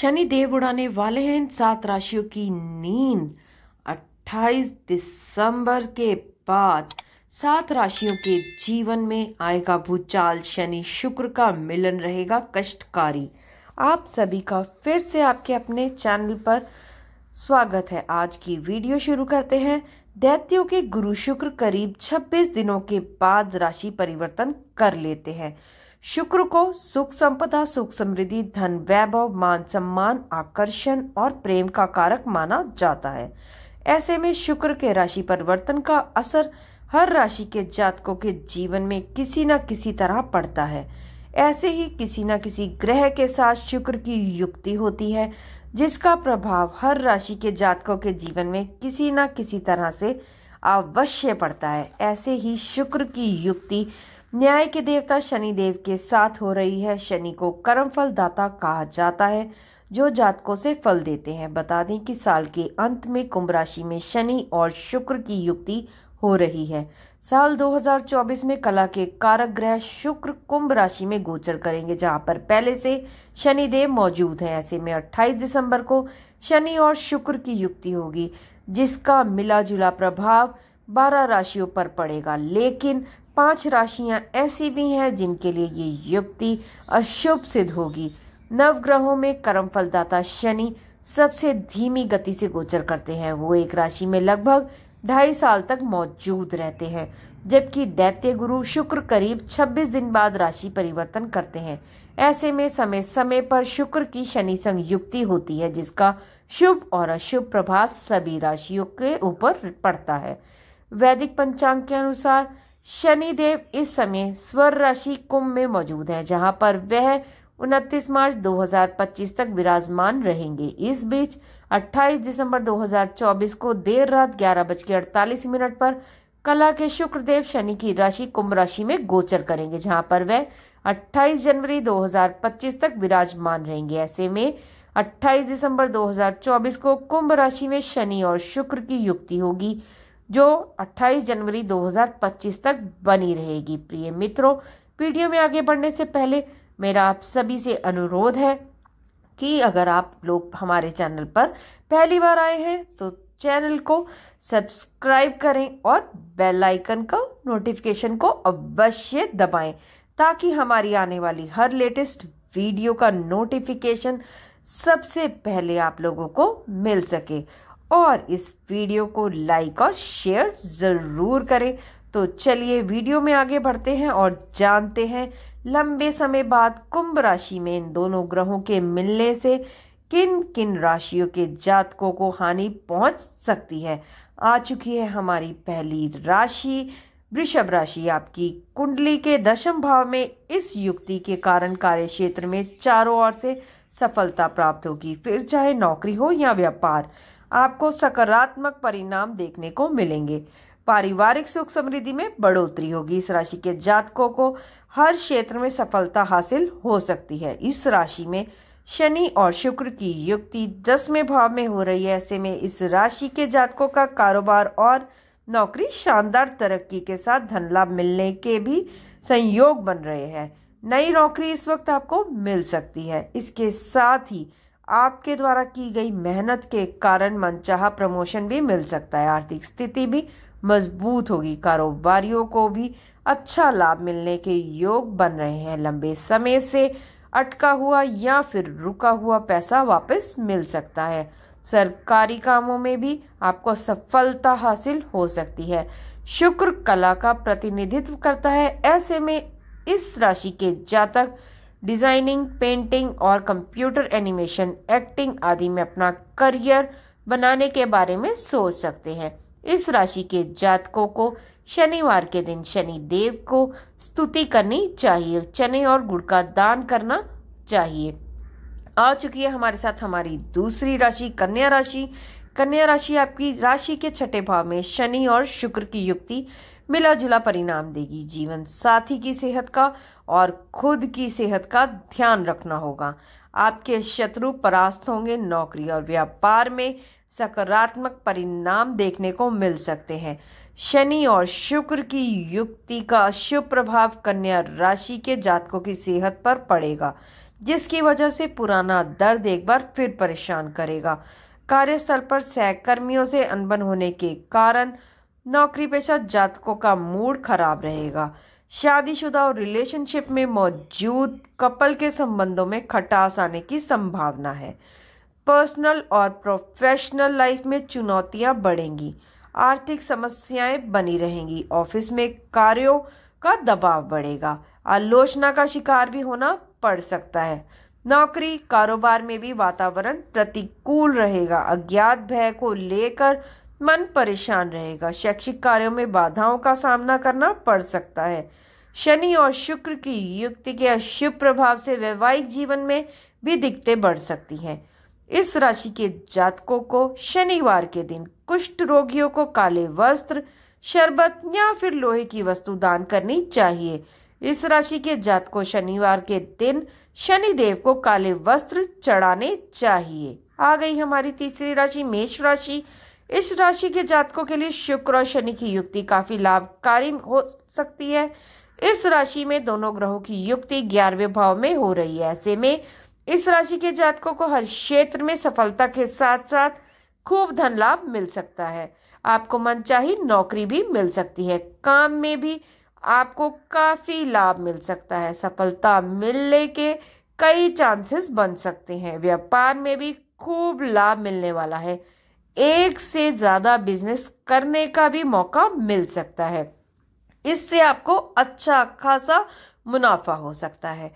शनि देव उड़ाने वाले हैं इन सात राशियों की नींद 28 दिसंबर के बाद सात राशियों के जीवन में आएगा भूचाल शनि शुक्र का मिलन रहेगा कष्टकारी आप सभी का फिर से आपके अपने चैनल पर स्वागत है आज की वीडियो शुरू करते हैं दैत्यों के गुरु शुक्र करीब 26 दिनों के बाद राशि परिवर्तन कर लेते हैं शुक्र को सुख संपदा सुख समृद्धि धन वैभव मान सम्मान आकर्षण और प्रेम का कारक माना जाता है ऐसे में शुक्र के राशि परिवर्तन का असर हर राशि के जातकों के जीवन में किसी न किसी तरह पड़ता है ऐसे ही किसी न किसी ग्रह के साथ शुक्र की युक्ति होती है जिसका प्रभाव हर राशि के जातकों के जीवन में किसी न किसी तरह से अवश्य पड़ता है ऐसे ही शुक्र की युक्ति न्याय के देवता शनि देव के साथ हो रही है शनि को कर्म फल दाता कहा जाता है जो जातकों से फल देते हैं बता दें कि साल के अंत में कुंभ राशि में शनि और शुक्र की युक्ति हो रही है साल 2024 में कला के कारक ग्रह शुक्र कुंभ राशि में गोचर करेंगे जहां पर पहले से शनि देव मौजूद हैं ऐसे में 28 दिसंबर को शनि और शुक्र की युक्ति होगी जिसका मिला जुला प्रभाव बारह राशियों पर पड़ेगा लेकिन पांच राशियां ऐसी भी हैं जिनके लिए ये युक्ति अशुभ सिद्ध होगी नवग्रहों में कर्म फलदाता शनि सबसे धीमी गति से गोचर करते हैं वो एक राशि में लगभग ढाई साल तक मौजूद रहते हैं जबकि दैत्य गुरु शुक्र करीब 26 दिन बाद राशि परिवर्तन करते हैं ऐसे में समय समय पर शुक्र की शनि संग युक्ति होती है जिसका शुभ और अशुभ प्रभाव सभी राशियों के ऊपर पड़ता है वैदिक पंचांग के अनुसार शनिदेव इस समय स्वर राशि कुंभ में मौजूद है जहां पर वह 29 मार्च 2025 तक विराजमान रहेंगे इस बीच 28 दिसंबर 2024 को देर रात ग्यारह बज के अड़तालीस मिनट पर कला के शुक्रदेव शनि की राशि कुंभ राशि में गोचर करेंगे जहां पर वह 28 जनवरी 2025 तक विराजमान रहेंगे ऐसे में 28 दिसंबर 2024 को कुंभ राशि में शनि और शुक्र की युक्ति होगी जो 28 जनवरी 2025 तक बनी रहेगी प्रिय मित्रों वीडियो में आगे बढ़ने से पहले मेरा आप सभी से अनुरोध है कि अगर आप लोग हमारे चैनल पर पहली बार आए हैं तो चैनल को सब्सक्राइब करें और बेल आइकन का नोटिफिकेशन को अवश्य दबाएं ताकि हमारी आने वाली हर लेटेस्ट वीडियो का नोटिफिकेशन सबसे पहले आप लोगों को मिल सके और इस वीडियो को लाइक और शेयर ज़रूर करें तो चलिए वीडियो में आगे बढ़ते हैं और जानते हैं लंबे समय बाद कुंभ राशि में इन दोनों ग्रहों के मिलने से किन किन राशियों के जातकों को हानि पहुंच सकती है आ चुकी है हमारी पहली राशि वृषभ राशि आपकी कुंडली के दशम भाव में इस युक्ति के कारण कार्य क्षेत्र में चारों ओर से सफलता प्राप्त होगी फिर चाहे नौकरी हो या व्यापार आपको सकारात्मक परिणाम देखने को मिलेंगे पारिवारिक सुख समृद्धि में बढ़ोतरी होगी इस राशि के जातकों को हर क्षेत्र में सफलता हासिल हो सकती है इस राशि में शनि और शुक्र की युक्ति दसवें भाव में हो रही है ऐसे में इस राशि के जातकों का कारोबार और नौकरी शानदार तरक्की के साथ धन लाभ मिलने के भी संयोग बन रहे हैं नई नौकरी इस वक्त आपको मिल सकती है इसके साथ ही आपके द्वारा की गई मेहनत के कारण मनचाहा प्रमोशन भी मिल सकता है आर्थिक स्थिति भी मजबूत होगी कारोबारियों को भी अच्छा लाभ मिलने के योग बन रहे हैं लंबे समय से अटका हुआ या फिर रुका हुआ पैसा वापस मिल सकता है सरकारी कामों में भी आपको सफलता हासिल हो सकती है शुक्र कला का प्रतिनिधित्व करता है ऐसे में इस राशि के जातक डिज़ाइनिंग पेंटिंग और कंप्यूटर एनिमेशन एक्टिंग आदि में अपना करियर बनाने के बारे में सोच सकते हैं इस राशि के जातकों को शनिवार के दिन शनि देव को स्तुति करनी चाहिए चने और गुड़ का दान करना चाहिए आ चुकी है हमारे साथ हमारी दूसरी राशि कन्या राशि कन्या राशि आपकी राशि के छठे भाव में शनि और शुक्र की युक्ति मिला जुला परिणाम देगी जीवन साथी की सेहत का और खुद की सेहत का ध्यान रखना होगा आपके शत्रु परास्त होंगे नौकरी और व्यापार में सकारात्मक परिणाम देखने को मिल सकते हैं शनि और शुक्र की युक्ति का शुभ प्रभाव कन्या राशि के जातकों की सेहत पर पड़ेगा जिसकी वजह से पुराना दर्द एक बार फिर परेशान करेगा कार्यस्थल पर सहकर्मियों से अनबन होने के कारण नौकरी पेशा जातकों का मूड खराब रहेगा शादीशुदा और रिलेशनशिप में मौजूद कपल के संबंधों में खटास आने की संभावना है पर्सनल और प्रोफेशनल लाइफ में चुनौतियां बढ़ेंगी आर्थिक समस्याएं बनी रहेंगी ऑफिस में कार्यों का दबाव बढ़ेगा आलोचना का शिकार भी होना पड़ सकता है नौकरी कारोबार में भी वातावरण प्रतिकूल रहेगा अज्ञात भय को लेकर मन परेशान रहेगा शैक्षिक कार्यों में बाधाओं का सामना करना पड़ सकता है शनि और शुक्र की युक्ति के अशुभ प्रभाव से वैवाहिक जीवन में भी दिक्कतें बढ़ सकती हैं इस राशि के जातकों को शनिवार के दिन कुष्ठ रोगियों को काले वस्त्र शरबत या फिर लोहे की वस्तु दान करनी चाहिए इस राशि के जातकों शनिवार के दिन शनिदेव को काले वस्त्र चढ़ाने चाहिए आ गई हमारी तीसरी राशि मेष राशि इस राशि के जातकों के लिए शुक्र और शनि की युक्ति काफ़ी लाभकारी हो सकती है इस राशि में दोनों ग्रहों की युक्ति ग्यारहवें भाव में हो रही है ऐसे में इस राशि के जातकों को हर क्षेत्र में सफलता के साथ साथ खूब धन लाभ मिल सकता है आपको मनचाही नौकरी भी मिल सकती है काम में भी आपको काफ़ी लाभ मिल सकता है सफलता मिलने के कई चांसेस बन सकते हैं व्यापार में भी खूब लाभ मिलने वाला है एक से ज़्यादा बिजनेस करने का भी मौका मिल सकता है इससे आपको अच्छा खासा मुनाफा हो सकता है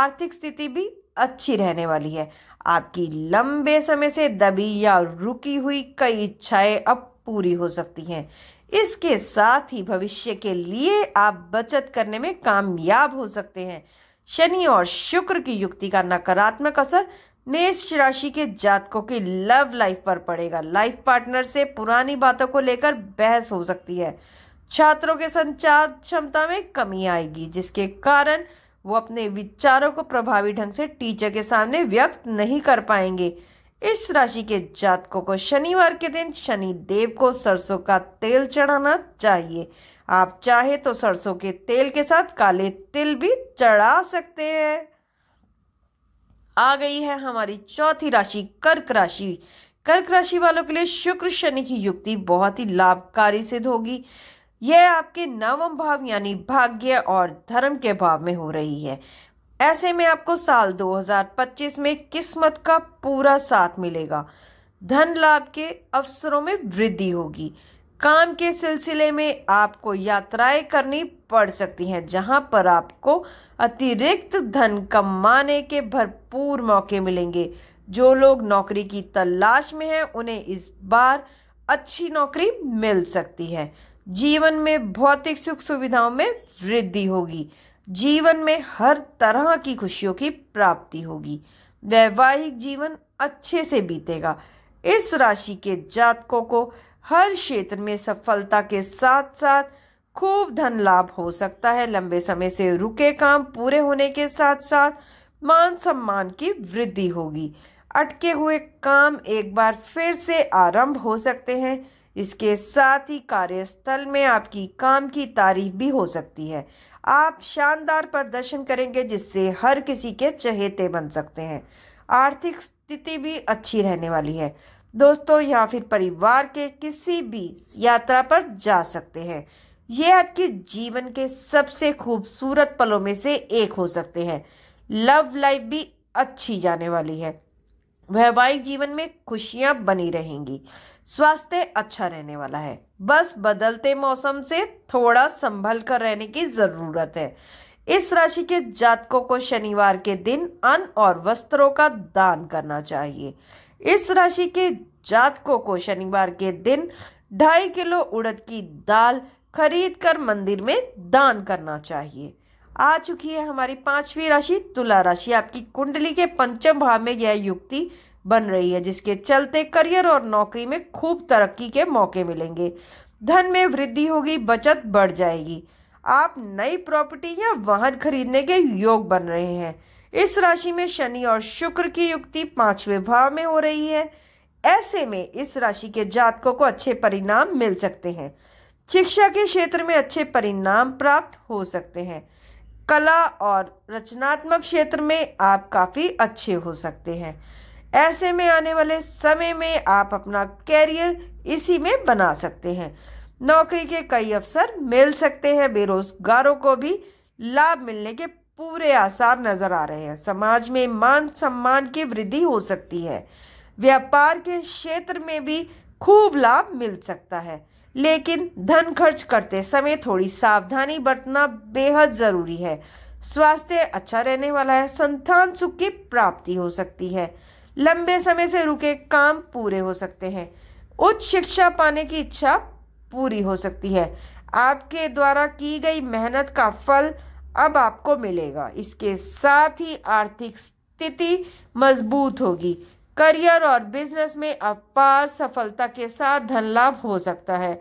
आर्थिक स्थिति भी अच्छी रहने वाली है आपकी लंबे समय से दबी या रुकी हुई कई इच्छाएं अब पूरी हो सकती हैं इसके साथ ही भविष्य के लिए आप बचत करने में कामयाब हो सकते हैं शनि और शुक्र की युक्ति का नकारात्मक असर मेष राशि के जातकों की लव लाइफ पर पड़ेगा लाइफ पार्टनर से पुरानी बातों को लेकर बहस हो सकती है छात्रों के संचार क्षमता में कमी आएगी जिसके कारण वो अपने विचारों को प्रभावी ढंग से टीचर के सामने व्यक्त नहीं कर पाएंगे इस राशि के जातकों को शनिवार के दिन शनि देव को सरसों का तेल चढ़ाना चाहिए आप चाहे तो सरसों के तेल के साथ काले तिल भी चढ़ा सकते हैं आ गई है हमारी चौथी राशि कर्क राशि कर्क राशि वालों के लिए शुक्र शनि की युक्ति बहुत ही लाभकारी सिद्ध होगी यह आपके नवम भाव यानी भाग्य और धर्म के भाव में हो रही है ऐसे में आपको साल 2025 में किस्मत का पूरा साथ मिलेगा धन लाभ के अवसरों में वृद्धि होगी काम के सिलसिले में आपको यात्राएं करनी पड़ सकती हैं जहां पर आपको अतिरिक्त धन कमाने के भरपूर मौके मिलेंगे जो लोग नौकरी की तलाश में हैं उन्हें इस बार अच्छी नौकरी मिल सकती है जीवन में भौतिक सुख सुविधाओं में वृद्धि होगी जीवन में हर तरह की खुशियों की प्राप्ति होगी वैवाहिक जीवन अच्छे से बीतेगा इस राशि के जातकों को हर क्षेत्र में सफलता के साथ साथ खूब धन लाभ हो सकता है लंबे समय से रुके काम पूरे होने के साथ साथ मान सम्मान की वृद्धि होगी अटके हुए काम एक बार फिर से आरंभ हो सकते हैं इसके साथ ही कार्यस्थल में आपकी काम की तारीफ भी हो सकती है आप शानदार प्रदर्शन करेंगे जिससे हर किसी के चहेते बन सकते हैं आर्थिक स्थिति भी अच्छी रहने वाली है दोस्तों या फिर परिवार के किसी भी यात्रा पर जा सकते हैं ये आपके जीवन के सबसे खूबसूरत पलों में से एक हो सकते हैं लव लाइफ भी अच्छी जाने वाली है वैवाहिक जीवन में खुशियां बनी रहेंगी स्वास्थ्य अच्छा रहने वाला है बस बदलते मौसम से थोड़ा संभल कर रहने की जरूरत है इस राशि के जातकों को शनिवार के दिन अन्न और वस्त्रों का दान करना चाहिए इस राशि के जातकों को शनिवार के दिन ढाई किलो उड़द की दाल खरीद कर मंदिर में दान करना चाहिए आ चुकी है हमारी पांचवी राशि तुला राशि आपकी कुंडली के पंचम भाव में यह युक्ति बन रही है जिसके चलते करियर और नौकरी में खूब तरक्की के मौके मिलेंगे धन में वृद्धि होगी बचत बढ़ जाएगी आप नई प्रॉपर्टी या वाहन खरीदने के योग बन रहे हैं इस राशि में शनि और शुक्र की युक्ति पांचवें भाव में हो रही है ऐसे में इस राशि के जातकों को अच्छे परिणाम मिल सकते हैं शिक्षा के क्षेत्र में अच्छे परिणाम प्राप्त हो सकते हैं कला और रचनात्मक क्षेत्र में आप काफ़ी अच्छे हो सकते हैं ऐसे में आने वाले समय में आप अपना कैरियर इसी में बना सकते हैं नौकरी के कई अवसर मिल सकते हैं बेरोजगारों को भी लाभ मिलने के पूरे आसार नजर आ रहे हैं समाज में मान सम्मान की वृद्धि हो सकती है व्यापार के क्षेत्र में भी खूब लाभ मिल सकता है लेकिन धन खर्च करते समय थोड़ी सावधानी बरतना बेहद ज़रूरी है स्वास्थ्य अच्छा रहने वाला है संतान सुख की प्राप्ति हो सकती है लंबे समय से रुके काम पूरे हो सकते हैं उच्च शिक्षा पाने की इच्छा पूरी हो सकती है आपके द्वारा की गई मेहनत का फल अब आपको मिलेगा इसके साथ ही आर्थिक स्थिति मजबूत होगी करियर और बिजनेस में अपार सफलता के साथ धन लाभ हो सकता है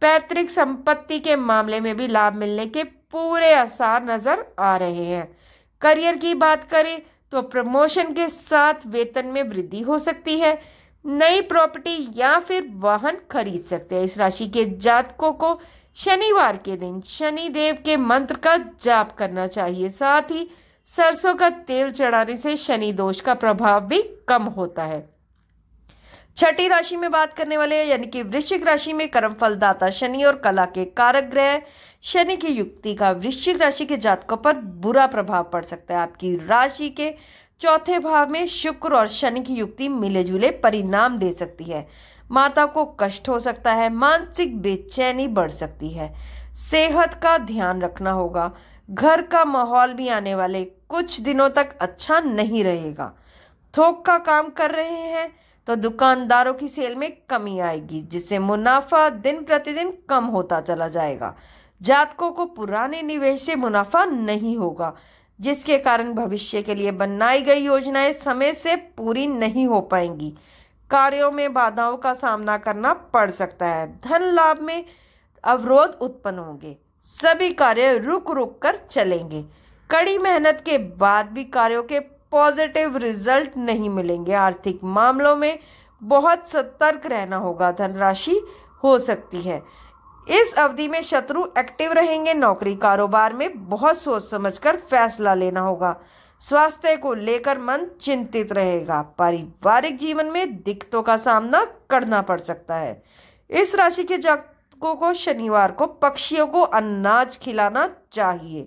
पैतृक संपत्ति के मामले में भी लाभ मिलने के पूरे आसार नजर आ रहे हैं करियर की बात करें तो प्रमोशन के साथ वेतन में वृद्धि हो सकती है नई प्रॉपर्टी या फिर वाहन खरीद सकते हैं इस राशि के जातकों को शनिवार के दिन शनिदेव के मंत्र का जाप करना चाहिए साथ ही सरसों का तेल चढ़ाने से शनि दोष का प्रभाव भी कम होता है छठी राशि में बात करने वाले यानी कि वृश्चिक राशि में कर्म फलदाता शनि और कला के कारक ग्रह शनि की युक्ति का वृश्चिक राशि के जातकों पर बुरा प्रभाव पड़ सकता है आपकी राशि के चौथे भाव में शुक्र और शनि की युक्ति मिले जुले परिणाम दे सकती है माता को कष्ट हो सकता है मानसिक बेचैनी बढ़ सकती है सेहत का ध्यान रखना होगा घर का माहौल भी आने वाले कुछ दिनों तक अच्छा नहीं रहेगा थोक का काम कर रहे हैं तो दुकानदारों की सेल में कमी आएगी जिससे मुनाफा दिन प्रतिदिन कम होता चला जाएगा जातकों को पुराने निवेश से मुनाफा नहीं होगा जिसके कारण भविष्य के लिए बनाई गई योजनाएं समय से पूरी नहीं हो पाएंगी कार्यों में बाधाओं का सामना करना पड़ सकता है धन लाभ में अवरोध उत्पन्न होंगे सभी कार्य रुक रुक कर चलेंगे कड़ी मेहनत के बाद भी कार्यों के पॉजिटिव रिजल्ट नहीं मिलेंगे आर्थिक मामलों में बहुत सतर्क रहना होगा धनराशि हो सकती है इस अवधि में शत्रु एक्टिव रहेंगे नौकरी कारोबार में बहुत सोच समझकर फैसला लेना होगा स्वास्थ्य को लेकर मन चिंतित रहेगा पारिवारिक जीवन में दिक्कतों का सामना करना पड़ सकता है इस राशि के जातकों को शनिवार को पक्षियों को अनाज खिलाना चाहिए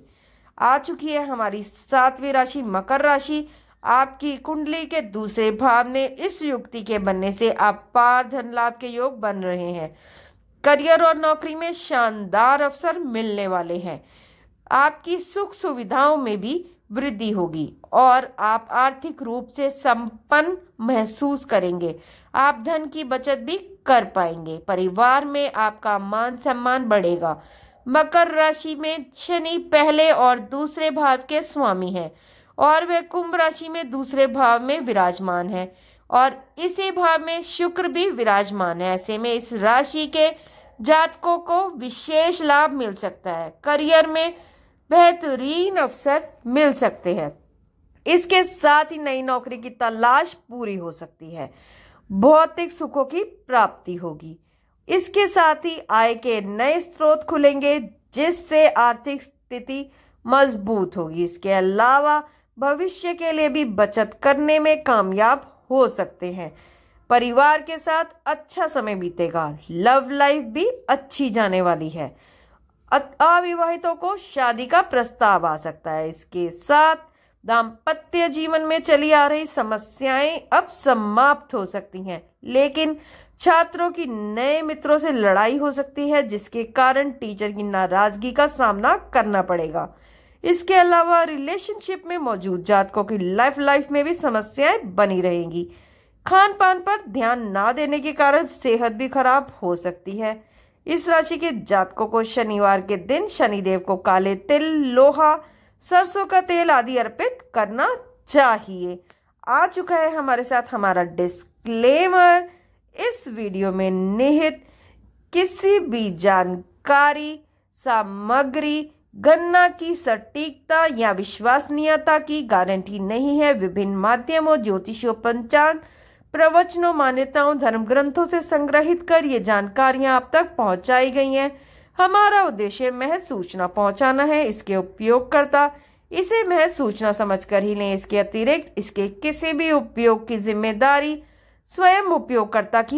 आ चुकी है हमारी सातवीं राशि मकर राशि आपकी कुंडली के दूसरे भाव में इस युक्ति के बनने से आप पार धन लाभ के योग बन रहे हैं करियर और नौकरी में शानदार अवसर मिलने वाले हैं आपकी सुख सुविधाओं में भी वृद्धि होगी और आप आर्थिक रूप से संपन्न महसूस करेंगे आप धन की बचत भी कर पाएंगे परिवार में आपका मान सम्मान बढ़ेगा मकर राशि में शनि पहले और दूसरे भाव के स्वामी हैं और वह कुंभ राशि में दूसरे भाव में विराजमान है और इसी भाव में शुक्र भी विराजमान है ऐसे में इस राशि के जातकों को विशेष लाभ मिल सकता है करियर में बेहतरीन अवसर मिल सकते हैं इसके साथ ही नई नौकरी की तलाश पूरी हो सकती है भौतिक सुखों की प्राप्ति होगी इसके साथ ही आय के नए स्रोत खुलेंगे जिससे आर्थिक स्थिति मजबूत होगी इसके अलावा भविष्य के लिए भी बचत करने में कामयाब हो सकते हैं परिवार के साथ अच्छा समय बीतेगा लव लाइफ भी अच्छी जाने वाली है अविवाहितों को शादी का प्रस्ताव आ सकता है इसके साथ दाम्पत्य जीवन में चली आ रही समस्याएं अब समाप्त हो सकती हैं लेकिन छात्रों की नए मित्रों से लड़ाई हो सकती है जिसके कारण टीचर की नाराजगी का सामना करना पड़ेगा इसके अलावा रिलेशनशिप में मौजूद जातकों की लाइफ लाइफ में भी समस्याएं बनी रहेंगी खान पान पर ध्यान ना देने के कारण सेहत भी खराब हो सकती है इस राशि के जातकों को शनिवार के दिन शनिदेव को काले तिल लोहा सरसों का तेल आदि अर्पित करना चाहिए आ चुका है हमारे साथ हमारा डिस्क्लेमर इस वीडियो में निहित किसी भी जानकारी सामग्री गन्ना की सटीकता या विश्वसनीयता की गारंटी नहीं है विभिन्न माध्यमों ज्योतिषो पंचांग प्रवचनों मान्यताओं धर्म ग्रंथों से संग्रहित कर ये जानकारियां आप तक पहुंचाई गई हैं हमारा उद्देश्य महज सूचना पहुंचाना है इसके उपयोगकर्ता इसे महज सूचना समझकर ही लें इसके अतिरिक्त इसके किसी भी उपयोग की जिम्मेदारी स्वयं उपयोगकर्ता की